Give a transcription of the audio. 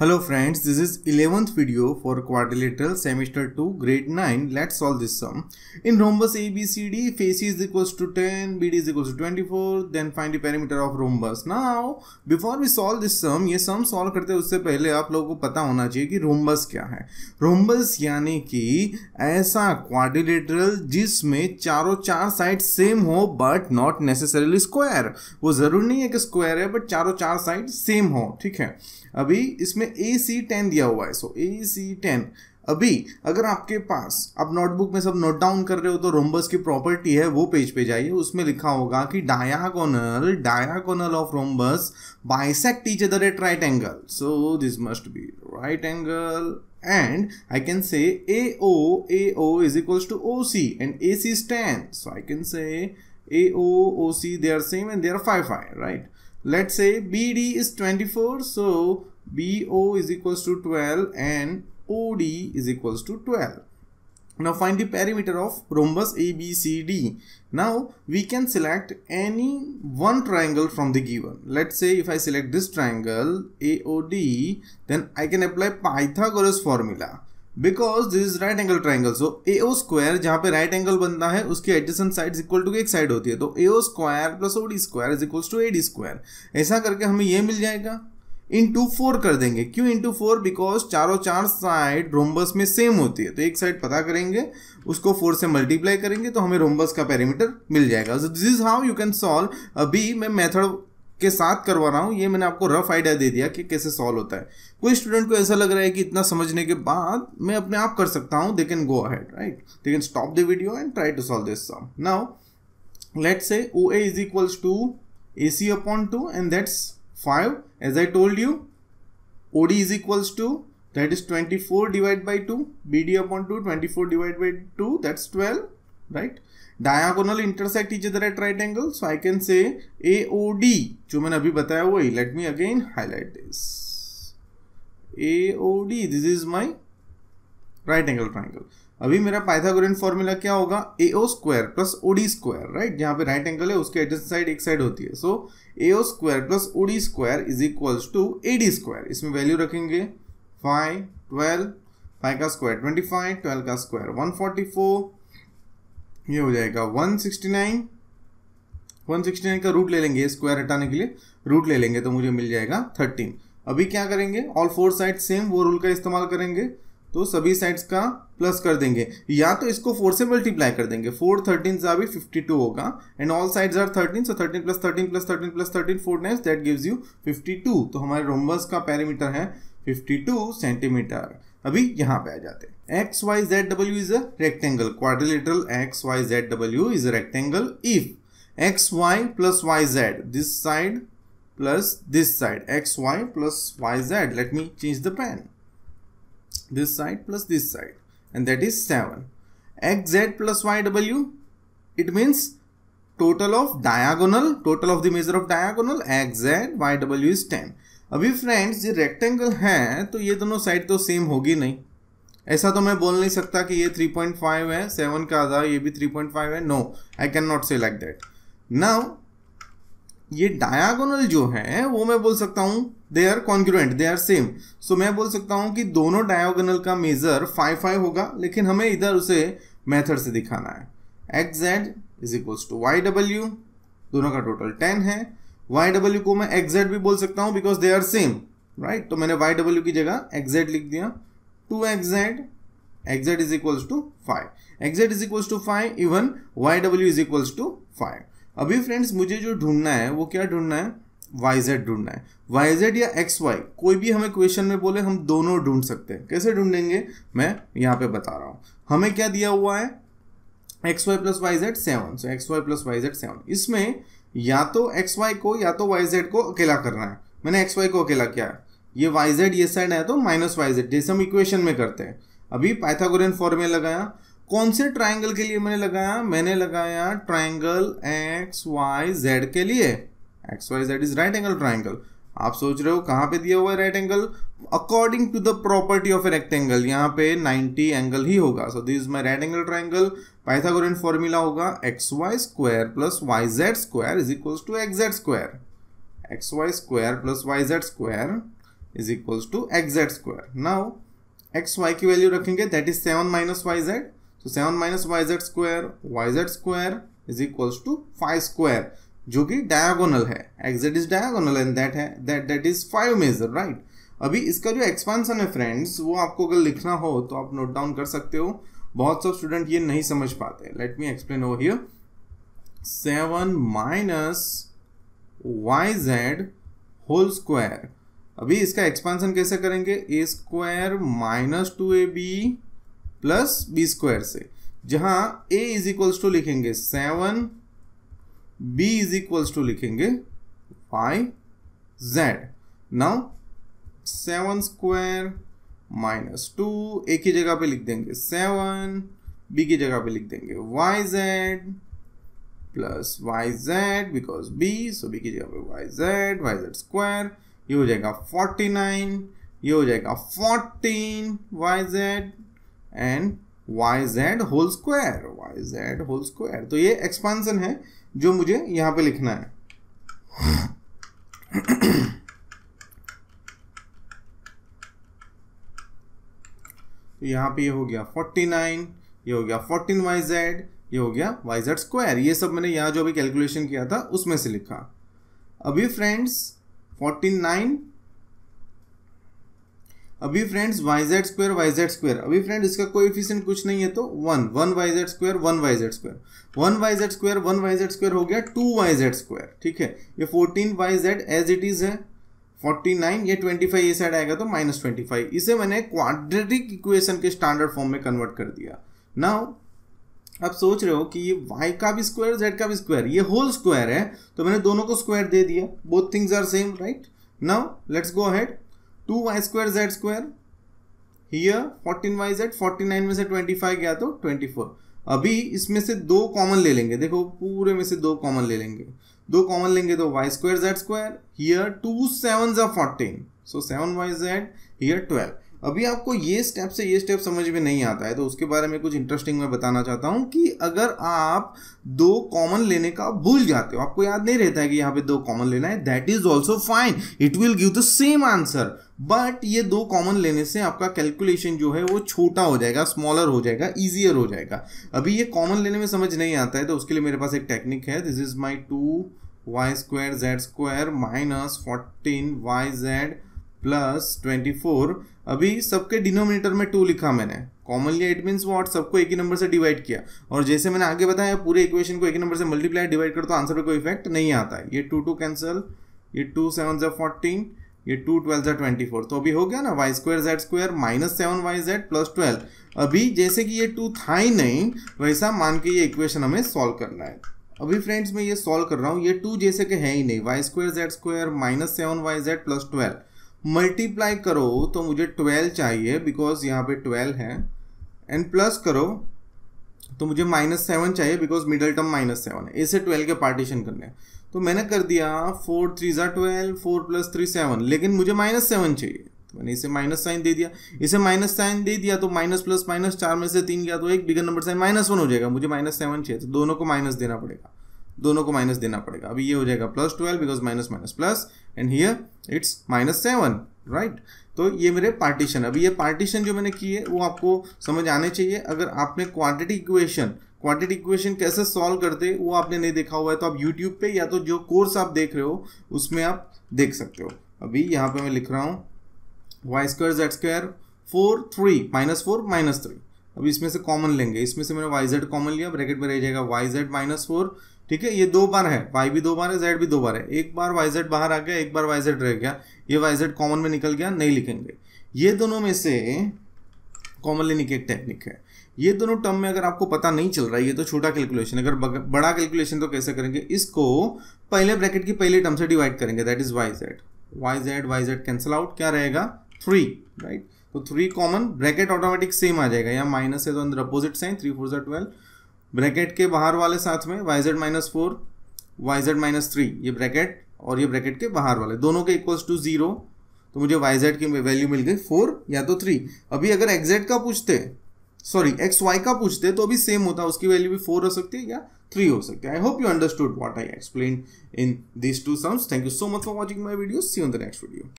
Hello friends, this is 11th video for quadrilateral semester 2 grade 9. Let's solve this sum. In rhombus ABCD, face is equals to 10, BD is equals to 24, then find the perimeter of rhombus. Now, before we solve this sum, ये sum solve करते उससे पहले आप लोगों को पता होना चाहिए कि rhombus क्या है. Rhombus यानी कि ऐसा quadrilateral जिसमें चारों चार साइड सेम हो बट नॉट नेसेसरली स्क्वायर वो जरूरी नहीं है कि स्क्वायर है बट चारों चार साइड सेम हो ठीक है अभी इसमें इसमें ए सी टेन दिया हुआ है सो ए सी टेन अभी अगर आपके पास आप नोटबुक में सब नोट डाउन कर रहे हो तो रोम्बस की प्रॉपर्टी है वो पेज पे जाइए उसमें लिखा होगा कि diagonal diagonal of rhombus bisect each other at right angle so this must be right angle and I can say A A O O is can to O C and A C OC so I can say A O O C they are same and they are five five right let say B D is twenty four so BO is equals to 12 and OD is equals to 12. Now find the perimeter of rhombus ABCD. Now we can select any one triangle from the given. Let's say if I select this triangle AOD then I can apply Pythagoras formula. Because this is right angle triangle, so AO square square जहाँ पे right angle बनता है उसकी adjacent side equal to एक side होती है तो AO square plus OD square is equals to AD square. A D square ऐसा करके हमें ये मिल जाएगा इंटू फोर कर देंगे क्यों इंटू फोर बिकॉज चारों चार साइड रोमबस में सेम होती है तो एक साइड पता करेंगे उसको फोर से मल्टीप्लाई करेंगे तो हमें रोमबस का पैरामीटर मिल जाएगा this is how you can solve अभी मैं मेथड के साथ करवा रहा हूँ ये मैंने आपको रफ आइडिया दे दिया कि कैसे सॉल्व होता है कोई स्टूडेंट को ऐसा लग रहा है कि इतना समझने के बाद मैं अपने आप कर सकता हूँ they can go ahead right they can stop the video and try to solve this sum now let's say O A is equals to A C upon two and that's 5 as I told you OD is equals to that is 24 divided by 2 BD upon 2 24 divided by 2 that's 12 right diagonal intersect each other at right angle so I can say AOD let me again highlight this AOD this is my right angle triangle अभी मेरा Pythagorean formula क्या होगा A O square plus O D square right जहां पे right angle है उसके adjust side एक side होती है so A O square plus O D square is equal to A D square इसमें वैल्यू रखेंगे फाइव ट्वेल्व फाइव का स्क्वायर ट्वेंटी फाइव ट्वेल्व का स्क्वायर वन फोर्टी फोर ये हो जाएगा one sixty nine one sixty nine का root ले लेंगे स्क्वायर हटाने के लिए रूट ले लेंगे तो मुझे मिल जाएगा थर्टीन अभी क्या करेंगे ऑल फोर साइड सेम वो रूल का इस्तेमाल करेंगे तो सभी साइड्स का प्लस कर देंगे या तो इसको फोर से मल्टीप्लाई कर देंगे फोर थर्टीन जा भी फिफ्टी टू होगा and all sides are thirteen so thirteen plus thirteen plus thirteen plus thirteen four nine that gives you fifty two तो हमारे रोमबस का पैरामीटर है फिफ्टी टू सेंटीमीटर अभी यहाँ पे आ जाते हैं X Y Z W is a rectangle quadrilateral X Y Z W is a rectangle if X Y plus Y Z this side plus this side X Y plus Y Z let me change the pen this side plus this side and that is 7. xz plus yw it means total of diagonal total of the measure of diagonal xz yw is 10. अभी friends ये rectangle है तो ये दोनों side तो same होगी नहीं ऐसा तो मैं बोल नहीं सकता कि ये 3.5 है 7 का था ये भी 3.5 है no I can not say like that now ये डायागोनल जो है वो मैं बोल सकता हूँ they are congruent they are same so मैं बोल सकता हूँ कि दोनों डायागोनल का मेजर फाइव फाइव होगा लेकिन हमें इधर उसे मेथड से दिखाना है X Z is equals to Y W दोनों का टोटल टेन है वाई डब्ल्यू को मैं एक्सैड भी बोल सकता हूँ because they are same right तो मैंने वाई डब्ल्यू की जगह एक्जेड लिख दिया two X Z Z is equals to five X is equals to five even Y W is equals to five अभी फ्रेंड्स मुझे जो ढूंढना है वो क्या ढूंढना है वाई जेड ढूंढना है वाई जेड या एक्स वाई कोई भी हमें क्वेश्चन में बोले हम दोनों ढूंढ सकते हैं कैसे ढूंढेंगे मैं यहाँ पे बता रहा हूँ हमें क्या दिया हुआ है X Y plus Y Z seven so X Y plus Y Z seven इसमें या तो एक्स वाई को या तो वाई जेड को अकेला करना है मैंने एक्स वाई को अकेला किया है ये वाई जेड ये साइड है तो माइनस वाई जेड जैसे हम इक्वेशन में करते हैं अभी पाइथागोरियन फॉर्मेला लगाया कौन से ट्राइंगल के लिए मैंने लगाया मैंने लगाया ट्राइंगल एक्स वाई जेड के लिए X Y Z is right angle triangle आप सोच रहे हो कहाँ पे दिया हुआ है right angle according to the property of a rectangle यहाँ पे 90 एंगल ही होगा so this is my right angle triangle Pythagorean formula होगा X Y square plus Y Z square is equals to X Z square X Y square plus Y Z square is equals to X Z square now X Y की value रखेंगे that is seven minus Y Z तो seven minus Y Z square Y Z square is equals to five square जो कि diagonal है X Z is diagonal and that है that that is five measure right अभी इसका जो expansion है friends वो आपको अगर लिखना हो तो आप नोट डाउन कर सकते हो बहुत सब स्टूडेंट ये नहीं समझ पाते let me explain over here seven minus Y Z whole square अभी इसका एक्सपेंशन कैसे करेंगे A square minus two A B plus B square से जहां ए इज इक्वल्स टू लिखेंगे seven B is equals to लिखेंगे five Z now seven square minus two A की जगह पे लिख देंगे सेवन बी की जगह पे लिख देंगे Y Z plus Y Z because B so B की जगह पे Y Z Y Z square ये हो जाएगा फोर्टी नाइन ये हो जाएगा fourteen Y Z and Y Z whole square Y Z whole square तो ये एक्सपांसन है जो मुझे यहां पे लिखना है तो यहां पे ये यह हो गया 49 ये हो गया 14 वाई जेड ये हो गया वाई जेड स्क्वायर ये सब मैंने यहां जो अभी कैलकुलेशन किया था उसमें से लिखा अभी फ्रेंड्स 49 अभी friends Y Z square Y Z square अभी फ्रेंड इसका कोई इफिशियंट कुछ नहीं है तो one one Y Z square one Y Z square one Y Z square one Y Z square हो गया टू वाई जेड स्क्वायर ठीक है ये fourteen Y Z as it is है फोर्टी नाइन ये ट्वेंटी फाइव ये side आएगा तो माइनस ट्वेंटी फाइव इसे मैंने क्वाड्रेटिक इक्वेशन के स्टैंडर्ड फॉर्म में कन्वर्ट कर दिया ना अब सोच रहे हो कि ये वाई का भी स्क्वायर जेड का भी स्क्वायर ये होल स्क्वायर है तो मैंने दोनों को स्क्वायर दे दिया both things are same right now let's go head to Y square Z square here fourteen Y Z forty nine में से ट्वेंटी फाइव गया तो ट्वेंटी फोर अभी इसमें से दो कॉमन ले लेंगे देखो पूरे में से दो कॉमन ले लेंगे दो कॉमन लेंगे तो Y square Z square here two seven जो fourteen so seven Y Z here twelve अभी आपको ये स्टेप से ये स्टेप समझ में नहीं आता है तो उसके बारे में कुछ इंटरेस्टिंग मैं बताना चाहता हूँ कि अगर आप दो कॉमन लेने का भूल जाते हो आपको याद नहीं रहता है कि यहाँ पे दो कॉमन लेना है that is also fine it will give the same answer but ये दो कॉमन लेने से आपका कैलकुलेशन जो है वो छोटा हो जाएगा स्मॉलर हो जाएगा ईजियर हो जाएगा अभी ये कॉमन लेने में समझ नहीं आता है तो उसके लिए मेरे पास एक टेक्निक है this is my two Y square Z square minus fourteen Y Z plus twenty four अभी सबके डिनोमिनेटर में टू लिखा मैंने कॉमनली इट मीन्स वॉट सबको एक ही नंबर से डिवाइड किया और जैसे मैंने आगे बताया पूरे इक्वेशन को एक ही नंबर से मल्टीप्लाई डिवाइड कर तो आंसर पे कोई इफेक्ट नहीं आता है ये टू टू कैंसिल ये टू सेवन जै फोर्टीन ये टू ट्वेल्व जै ट्वेंटी फोर तो अभी हो गया ना Y square Z square minus seven Y Z plus twelve अभी जैसे कि ये टू था ही नहीं वैसा मान के ये इक्वेशन हमें सॉल्व करना है अभी फ्रेंड्स मैं ये सॉल्व कर रहा हूँ ये टू जैसे कि है ही नहीं Y square Z square minus seven Y Z plus twelve multiply करो तो मुझे ट्वेल्व चाहिए बिकॉज यहाँ पे ट्वेल्व है एंड प्लस करो तो मुझे माइनस सेवन चाहिए because middle term minus seven है इसे ट्वेल्व के पार्टीशन करने हैं तो मैंने कर दिया फोर थ्री ज़ा twelve four plus three seven लेकिन मुझे माइनस सेवन चाहिए तो मैंने इसे माइनस साइन दे दिया इसे माइनस साइन दे दिया तो माइनस प्लस माइनस चार में से तीन गया तो एक bigger number sign minus one हो जाएगा मुझे माइनस सेवन चाहिए तो दोनों को माइनस देना पड़ेगा दोनों को माइनस देना पड़ेगा अभी ये हो जाएगा plus twelve because minus minus plus and here it's minus seven right तो ये मेरे पार्टीशन अभी ये पार्टीशन जो मैंने की है वो आपको समझ आने चाहिए अगर आपने क्वांटिटी इक्वेशन क्वांटिटी इक्वेशन कैसे सॉल्व करते वो आपने नहीं देखा हुआ है तो आप यूट्यूब पे या तो जो कोर्स आप देख रहे हो उसमें आप देख सकते हो अभी यहाँ पे मैं लिख रहा हूँ Y square Z square four three minus four minus three अभी इसमें से कॉमन लेंगे इसमें से मैंने वाई जेड कॉमन लिया ब्रैकेट में रह जाएगा वाई जेड माइनस फोर ठीक है ये दो बार है वाई भी दो बार है जेड भी दो बार है एक बार वाई जेड बाहर आ गया एक बार वाई जेड रह गया ये वाई जेड कॉमन में निकल गया नहीं लिखेंगे ये दोनों में से कॉमन लेने की एक टेक्निक है ये दोनों टर्म में अगर आपको पता नहीं चल रहा है ये तो छोटा कैलकुलेशन अगर बड़ा कैलकुलेशन तो कैसे करेंगे इसको पहले ब्रैकेट की पहले टर्म से डिवाइड करेंगे that is Y Z Y Z Y Z cancel out क्या रहेगा थ्री राइट तो three common bracket automatic same आ जाएगा या माइनस है तो अंदर opposite sign three four Z twelve bracket के बाहर वाले साथ में Y Z minus four Y Z minus three ये ब्रैकेट और ये ब्रैकेट के बाहर वाले दोनों के इक्वल्स टू जीरो तो मुझे वाई जेड की वैल्यू मिल गई फोर या तो थ्री अभी अगर एक्जेड का पूछते सॉरी एक्स वाई का पूछते तो अभी सेम होता उसकी वैल्यू भी फोर हो सकती है या थ्री हो सकती है I hope you understood what I explain in this two sums thank you so much for watching my video see on the next video